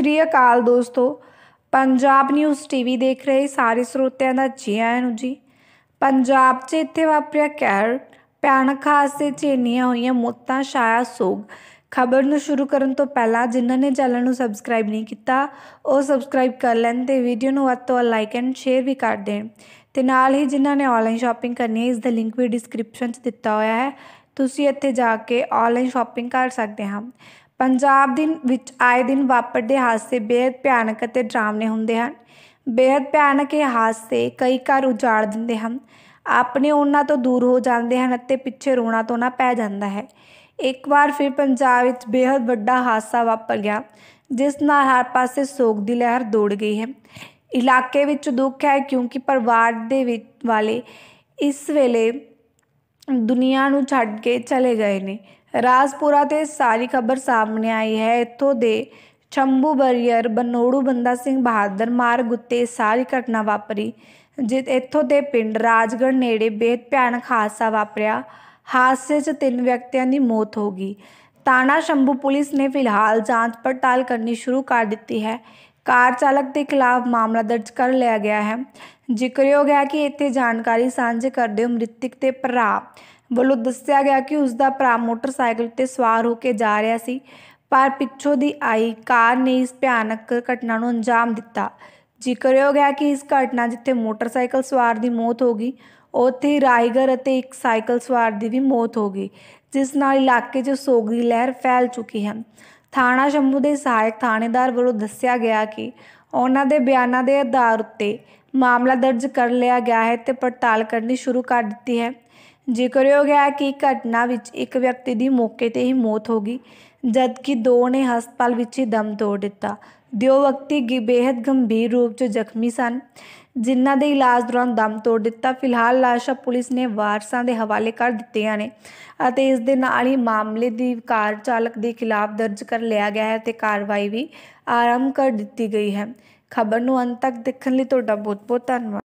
ਸ਼੍ਰੀ ਅਕਾਲ ਦੋਸਤੋ Punjab news TV ਦੇਖ ਰਹੇ ਸਾਰੇ ਸਰੋਤਿਆਂ ਦਾ ਜੀ ਆਇਆਂ ਨੂੰ ਜੀ ਪੰਜਾਬ 'ਚ ਇੱਥੇ ਵਾਪਰਿਆ ਕਹਿਰ ਪੈਣ ਹਾਦਸੇ 'ਚ ਇੰਨੀਆਂ ਹੋਈਆਂ ਮੁੱਤਾਂ ਛਾਇਆ ਸੋਗ ਖਬਰ ਨੂੰ ਸ਼ੁਰੂ ਕਰਨ ਤੋਂ ਪਹਿਲਾਂ ਜਿਨ੍ਹਾਂ ਨੇ ਚੈਨਲ ਨੂੰ ਸਬਸਕ੍ਰਾਈਬ ਨਹੀਂ ਕੀਤਾ ਉਹ ਸਬਸਕ੍ਰਾਈਬ ਕਰ ਲੈਣ ਤੇ ਵੀਡੀਓ ਨੂੰ ਵੱਧ ਤੋਂ ਵੱਧ ਲਾਈਕ ਐਂਡ ਸ਼ੇਅਰ ਵੀ ਕਰ ਦੇਣ ਤੇ ਨਾਲ ਹੀ ਜਿਨ੍ਹਾਂ ਨੇ ਆਨਲਾਈਨ ਸ਼ਾਪਿੰਗ ਕਰਨੀ ਹੈ ਇਸ ਦਾ ਲਿੰਕ ਵੀ ਡਿਸਕ੍ਰਿਪਸ਼ਨ 'ਚ ਦਿੱਤਾ ਹੋਇਆ ਹੈ ਤੁਸੀਂ ਇੱਥੇ ਜਾ ਕੇ ਆਨਲਾਈਨ ਸ਼ਾਪਿੰਗ ਕਰ ਸਕਦੇ ਹਾਂ ਪੰਜਾਬ ਦਿਨ ਵਿੱਚ ਆਏ ਦਿਨ ਵਾਪਰਦੇ ਹਾਦਸੇ ਬੇहद ਭਿਆਨਕ ਅਤੇ ਡਰਾਵਨੇ ਹੁੰਦੇ ਹਨ ਬੇहद ਭਿਆਨਕ ਇਹ ਹਾਦਸੇ ਕਈ ਘਰ ਉਜਾੜ ਦਿੰਦੇ ਹਨ ਆਪਣੇ ਉਹਨਾਂ ਤੋਂ ਦੂਰ ਹੋ ਜਾਂਦੇ ਹਨ ਅਤੇ ਪਿੱਛੇ ਰੋਣਾ ਨਾ ਪੈ ਜਾਂਦਾ ਹੈ ਇੱਕ ਵਾਰ ਫਿਰ ਪੰਜਾਬ ਵਿੱਚ ਬੇहद ਵੱਡਾ ਹਾਦਸਾ ਵਾਪਰ ਗਿਆ ਜਿਸ ਨਾਲ ਹਰ ਪਾਸੇ ਸੋਗ ਦੀ ਲਹਿਰ ਦੌੜ ਗਈ ਹੈ ਇਲਾਕੇ ਵਿੱਚ ਦੁੱਖ ਹੈ ਕਿਉਂਕਿ ਪਰਿਵਾਰ ਦੇ ਵਿੱਚ ਵਾਲੇ ਇਸ ਵੇਲੇ ਦੁਨੀਆ ਨੂੰ ਛੱਡ ਕੇ ਚਲੇ ਗਏ ਨੇ ਰਾਜਪੁਰਾ ਤੇ ਸਾਰੀ ਖਬਰ ਸਾਹਮਣੇ ਆਈ ਹੈ ਇੱਥੋਂ ਦੇ ਛੰਬੂ ਬਰੀਅਰ ਬਨੋੜੂ ਬੰਦਾ ਸਿੰਘ ਬਹਾਦਰ ਮਾਰਗ ਉੱਤੇ ਸਾਰੀ ਘਟਨਾ ਵਾਪਰੀ ਜਿਤ ਇੱਥੋਂ ਦੇ ਪਿੰਡ ਰਾਜਗੜ ਨੇੜੇ ਬੇਤ ਭੈਣ ਖਾਸਾ ਵਾਪਰਿਆ ਹਾਦਸੇ 'ਚ ਤਿੰਨ ਵਿਅਕਤੀਆਂ ਦੀ ਮੌਤ ਹੋ ਗਈ ਤਾਣਾ ਸ਼ੰਭੂ ਪੁਲਿਸ ਨੇ ਫਿਲਹਾਲ ਜਾਂਚ ਪੜਤਾਲ ਕਰਨੀ ਸ਼ੁਰੂ ਕਰ ਦਿੱਤੀ ਹੈ ਕਾਰ ਚਾਲਕ ਦੇ ਖਿਲਾਫ ਮਾਮਲਾ ਦਰਜ ਕਰ ਲਿਆ ਗਿਆ ਹੈ ਜ਼ਿਕਰਯੋਗ ਹੈ ਕਿ ਇੱਥੇ ਜਾਣਕਾਰੀ ਸਾਂਝੇ ਕਰਦੇ ਹੋ ਮ੍ਰਿਤਕ ਤੇ ਭਰਾ ਵੱਲੋਂ ਦੱਸਿਆ ਗਿਆ ਕਿ ਉਸ ਦਾ ਭਰਾ ਮੋਟਰਸਾਈਕਲ ਤੇ ਸਵਾਰ ਹੋ ਕੇ ਜਾ ਰਿਹਾ ਸੀ ਪਰ ਪਿੱਛੋਂ ਦੀ ਆਈ ਕਾਰ ਨੇ ਇਸ ਭਿਆਨਕ ਘਟਨਾ ਨੂੰ ਅੰਜਾਮ ਦਿੱਤਾ ਜ਼ਿਕਰਯੋਗ ਹੈ ਕਿ ਇਸ ਘਟਨਾ ਜਿੱਥੇ ਮੋਟਰਸਾਈਕਲ ਸਵਾਰ ਦੀ ਮੌਤ ਹੋ ਗਈ ਉੱਥੇ ਰਾਈਗਰ ਅਤੇ ਇੱਕ ਸਾਈਕਲ ਸਵਾਰ ਦੀ ਵੀ ਮੌਤ ਹੋ ਗਈ ਜਿਸ ਨਾਲ ਇਲਾਕੇ 'ਚ ਸੋਗ ਦੀ ਲਹਿਰ ਫੈਲ ਚੁੱਕੀ ਹੈ ਥਾਣਾ ਸ਼ੰਭੂ ਦੇ ਸਹਾਇਕ ਥਾਣੇਦਾਰ ਵੱਲੋਂ ਦੱਸਿਆ ਗਿਆ ਕਿ ਉਹਨਾਂ ਦੇ ਬਿਆਨਾਂ ਦੇ ਆਧਾਰ ਉੱਤੇ ਮਾਮਲਾ ਦਰਜ ਕਰ ਲਿਆ ਗਿਆ ਹੈ ਤੇ ਪੜਤਾਲ ਕਰਨੀ ਸ਼ੁਰੂ ਕਰ ਦਿੱਤੀ ਹੈ ਜ਼ਿਕਰਯੋਗ ਹੈ ਕਿ ਘਟਨਾ ਵਿੱਚ ਇੱਕ ਵਿਅਕਤੀ ਦੀ ਮੌਕੇ ਤੇ ਹੀ ਮੌਤ ਹੋ ਗਈ ਜਦਕਿ ਦੋ ਨੇ ਹਸਪਤਾਲ ਵਿੱਚ ਹੀ ਦਮ ਤੋੜ ਦਿੱਤਾ ਦੋ ਵਿਅਕਤੀ ਬੇहद ਗੰਭੀਰ ਰੂਪ 'ਚ ਜ਼ਖਮੀ ਸਨ ਜਿਨ੍ਹਾਂ ਦੇ ਇਲਾਜ ਦੌਰਾਨ ਦਮ ਤੋੜ ਦਿੱਤਾ ਫਿਲਹਾਲ ਲਾਸ਼ਾਂ ਪੁਲਿਸ ਨੇ ਵਾਰਸਾਂ ਦੇ ਹਵਾਲੇ ਕਰ ਦਿੱਤੀਆਂ ਨੇ ਅਤੇ ਇਸ ਦੇ ਨਾਲ ਹੀ ਮਾਮਲੇ ਦੀ ਕਾਰ ਚਾਲਕ ਦੇ ਖਿਲਾਫ ਦਰਜ ਕਰ ਲਿਆ ਗਿਆ ਹੈ ਤੇ ਕਾਰਵਾਈ ਵੀ ਆਰੰਭ ਕਰ ਦਿੱਤੀ ਗਈ ਹੈ ਖਬਰ ਨੂੰ ਅੰਤ ਤੱਕ ਦੇਖਣ ਲਈ ਤੁਹਾਡਾ ਬਹੁਤ ਬਹੁਤ ਧੰਨਵਾਦ